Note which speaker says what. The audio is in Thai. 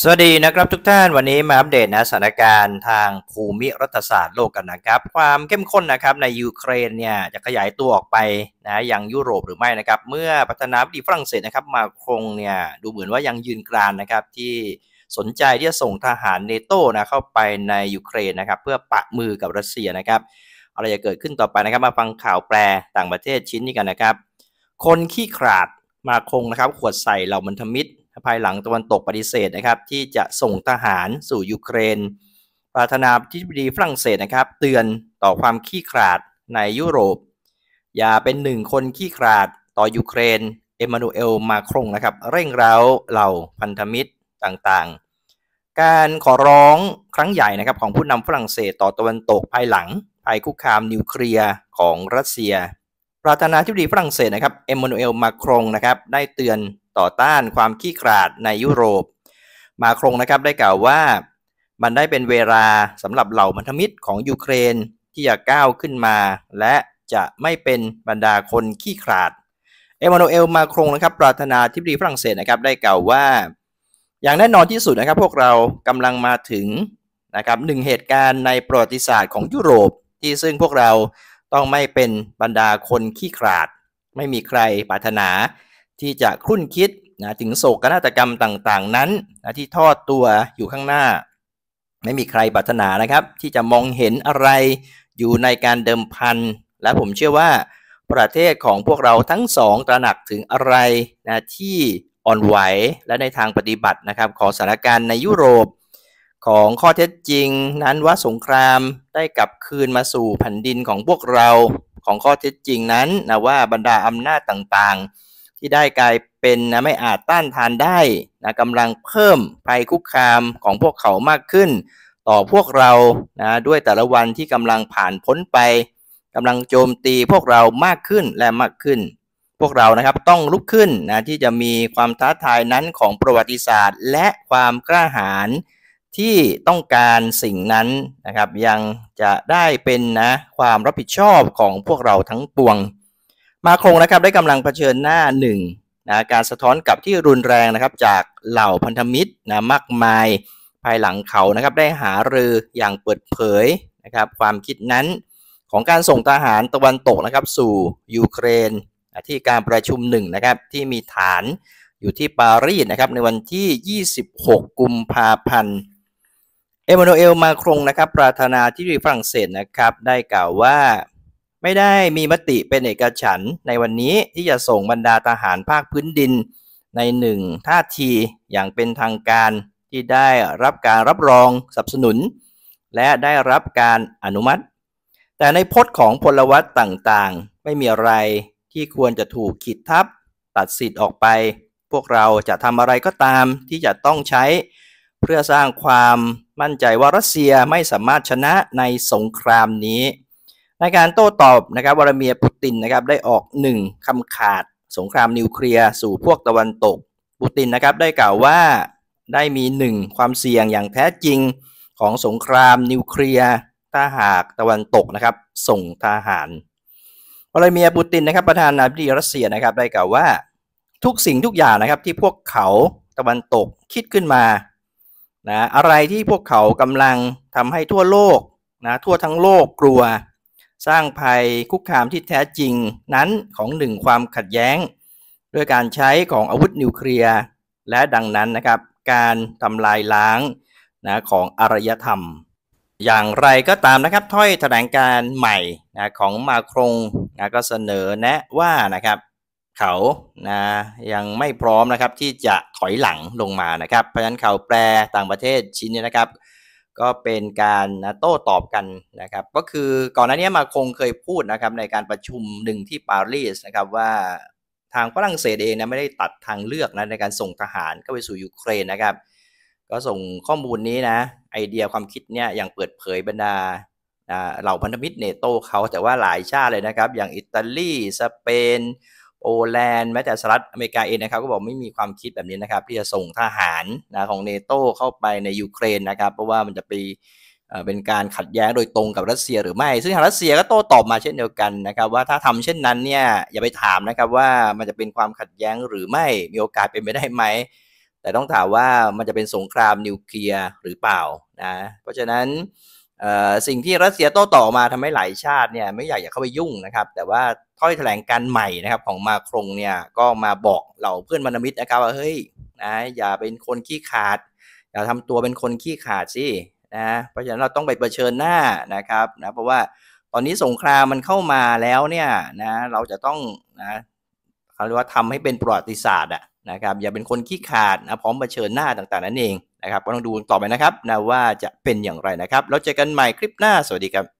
Speaker 1: สวัสดีนะครับทุกท่านวันนี้มาอัปเดตนะสถานการณ์ทางภูมิรัฐศาสตร์โลกกันนะครับ ความเข้มข้นนะครับในยูเครนเนี่ยจะขยายตัวออกไปนะยังยุโรปหรือไม่นะครับเมื่อประธานาธิบดีฝรั่งเศสนะครับ มาคงเนี่ยดูเหมือนว่ายังยืนกรานนะครับที่สนใจที่จะส่งทหารเนโต้นะเข้าไปในยูเครนนะครับ เพื่อปะมือกับรัสเซียนะครับอะไรจะเกิดขึ้นต่อไปนะครับมาฟังข่าวแปลต่างประเทศชิ้นนี้กันนะครับ คนขี้ขลาดมาคงนะครับ ขวดใส่เหล่ามันธมิตรภายหลังตะวันตกปฏิเสธนะครับที่จะส่งทหารสู่ยูเครน ประธานาธิบดีฝรั่งเศสนะครับเตือนต่อความขี้ขลาดในยุโรป อย่าเป็นหนึ่งคนขี้ขลาดต่อยูเครนเอมานูเอลมาครงนะครับเร่งเร้าเหล่าพันธมิตรต่างๆ การขอร้องครั้งใหญ่นะครับของผู้นำฝรั่งเศสต่อตะวันตกภายหลังภายคุกคาม นิวเคลียร์ของรัสเซียประธานาธิบดีฝรั่งเศสนะครับเอมมานูเอลมาครงนะครับได้เตือนต่อต้านความขี้ขลาดในยุโรป มาครงนะครับ ได้กล่าวว่ามันได้เป็นเวลาสำหรับเหล่ามันธมิตรของยูเครนที่จะก้าวขึ้นมา และจะไม่เป็นบรรดาคนขี้ขลาดเอมานูเอลมาครงนะครับ ประธานาธิบดีฝรั่งเศสนะครับได้กล่าวว่า อย่างแน่นอนที่สุดนะครับพวกเรากำลังมาถึงนะครับหนึ่งเหตุการณ์ในประวัติศาสตร์ของยุโรปที่ซึ่งพวกเราต้องไม่เป็นบรรดาคนขี้ขลาด ไม่มีใครปรารถนาที่จะคุ้นคิดนะถึงโศกนาฏกรรมต่างๆ นั้นนะที่ทอดตัวอยู่ข้างหน้า ไม่มีใครปรารถนานะครับ ที่จะมองเห็นอะไรอยู่ในการเดิมพันและผมเชื่อว่าประเทศของพวกเราทั้งสองตระหนักถึงอะไรนะที่อ่อนไหวและในทางปฏิบัตินะครับ ของสถานการณ์ในยุโรป ของข้อเท็จจริงนั้นว่าสงครามได้กลับคืนมาสู่แผ่นดินของพวกเรา ของข้อเท็จจริงนั้นนะว่าบรรดาอำนาจต่างๆที่ได้กลายเป็นนะไม่อาจต้านทานได้นะกำลังเพิ่มภัยคุกคามของพวกเขามากขึ้น ต่อพวกเรานะด้วยแต่ละวันที่กำลังผ่านพ้นไปกำลังโจมตีพวกเรามากขึ้นและมากขึ้น พวกเรานะครับต้องลุกขึ้นนะที่จะมีความท้าทายนั้นของประวัติศาสตร์ และความกล้าหาญที่ต้องการสิ่งนั้นนะครับยังจะได้เป็นนะความรับผิดชอบของพวกเราทั้งปวงมาคงนะครับ ได้กำลังเผชิญหน้าหนึ่งนะการสะท้อนกลับที่รุนแรงนะครับจากเหล่าพันธมิตรนะมากมายภายหลังเขานะครับได้หารืออย่างเปิดเผยนะครับความคิดนั้นของการส่งทหารตะวันตกนะครับสู่ยูเครนที่การประชุมหนึ่งนะครับที่มีฐานอยู่ที่ปารีสนะครับในวันที่ 26 กุมภาพันธ์เอมานูเอลมาครงนะครับประธานาธิบดีฝรั่งเศสนะครับได้กล่าวว่าไม่ได้มีมติเป็นเอกฉันในวันนี้ที่จะส่งบรรดาทหารภาคพื้นดิน ในหนึ่งท่าทีอย่างเป็นทางการที่ได้รับการรับรองสนับสนุน และได้รับการอนุมัติ แต่ในพจน์ของพลวัตต่างๆ ไม่มีอะไรที่ควรจะถูกขีดทับ ตัดสิทธิ์ออกไป พวกเราจะทำอะไรก็ตาม ที่จะต้องใช้ เพื่อสร้างความมั่นใจว่ารัสเซียไม่สามารถชนะในสงครามนี้ในการโต้ตอบนะครับวลาเมียร์ปูตินนะครับได้ออกหนึ่งคำขาดสงครามนิวเคลียร์สู่พวกตะวันตกปูตินนะครับได้กล่าวว่าได้มีหนึ่งความเสี่ยงอย่างแท้จริงของสงครามนิวเคลียร์ถ้าหากตะวันตกนะครับ ส่งทหารวลาเมียร์ปูตินนะครับ ประธานาธิบดีรัสเซียนะครับได้กล่าวว่าทุกสิ่งทุกอย่างนะครับที่พวกเขาตะวันตกคิดขึ้นมานะอะไรที่พวกเขากำลังทำให้ทั่วโลกนะทั่วทั้งโลกกลัวสร้างภัยคุกคามที่แท้จริงนั้นของหนึ่งความขัดแย้ง ด้วยการใช้ของอาวุธนิวเคลียร์และดังนั้นนะครับ การทำลายล้างนะของอารยธรรม อย่างไรก็ตามนะครับถ้อยแถลงการใหม่นะของมาครงนะก็เสนอแนะว่านะครับเขานะยังไม่พร้อมนะครับที่จะถอยหลังลงมานะครับ เพราะฉะนั้นเขาแปลต่างประเทศชิ้นนี้นะครับก็เป็นการนะโต้ตอบกันนะครับ ก็คือก่อนหน้านี้มาคงเคยพูดนะครับในการประชุมหนึ่งที่ปารีสนะครับว่าทางฝรั่งเศสเองนะไม่ได้ตัดทางเลือกนะในการส่งทหารเข้าไปสู่ยูเครนนะครับ ก็ส่งข้อมูลนี้นะ ไอเดียความคิดเนี่ยอย่างเปิดเผยบรรดาเหล่าพันธมิตรเนโตเขาแต่ว่าหลายชาติเลยนะครับอย่างอิตาลีสเปนโอแลนด์แม้แต่สหรัฐอเมริกาเองนะครับก็บอกไม่มีความคิดแบบนี้นะครับที่จะส่งทหารนะของเนโตเข้าไปในยูเครนนะครับเพราะว่ามันจะไปเป็นการขัดแย้งโดยตรงกับรัสเซียหรือไม่ ซึ่งรัสเซียก็โต้ตอบมาเช่นเดียวกันนะครับว่าถ้าทำเช่นนั้นเนี่ยอย่าไปถามนะครับว่ามันจะเป็นความขัดแย้งหรือไม่มีโอกาสเป็นไปได้ไหมแต่ต้องถามว่ามันจะเป็นสงครามนิวเคลียร์หรือเปล่านะเพราะฉะนั้นสิ่งที่รัสเซียโต้ตอบมาทำให้หลายชาติเนี่ยไม่อยากอยากเข้าไปยุ่งนะครับแต่ว่าข้อยแถลงการใหม่นะครับของมาครงเนี่ยก็มาบอกเหล่าเพื่อนมนมิตรนะครับว่าเฮ้ยนะอย่าเป็นคนขี้ขาด อย่าทำตัวเป็นคนขี้ขาดสินะเพราะฉะนั้นเราต้องไปเผชิญหน้านะครับนะเพราะว่าตอนนี้สงครามมันเข้ามาแล้วเนี่ยนะเราจะต้องนะเขาเรียกว่าทำให้เป็นประวัติศาสตร์อะนะครับ อย่าเป็นคนขี้ขาดนะพร้อมเผชิญหน้าต่างๆ นั่นเองนะครับ ก็ต้องดูต่อไปนะครับนะว่าจะเป็นอย่างไรนะครับแล้วเจอกันใหม่คลิปหน้าสวัสดีครับ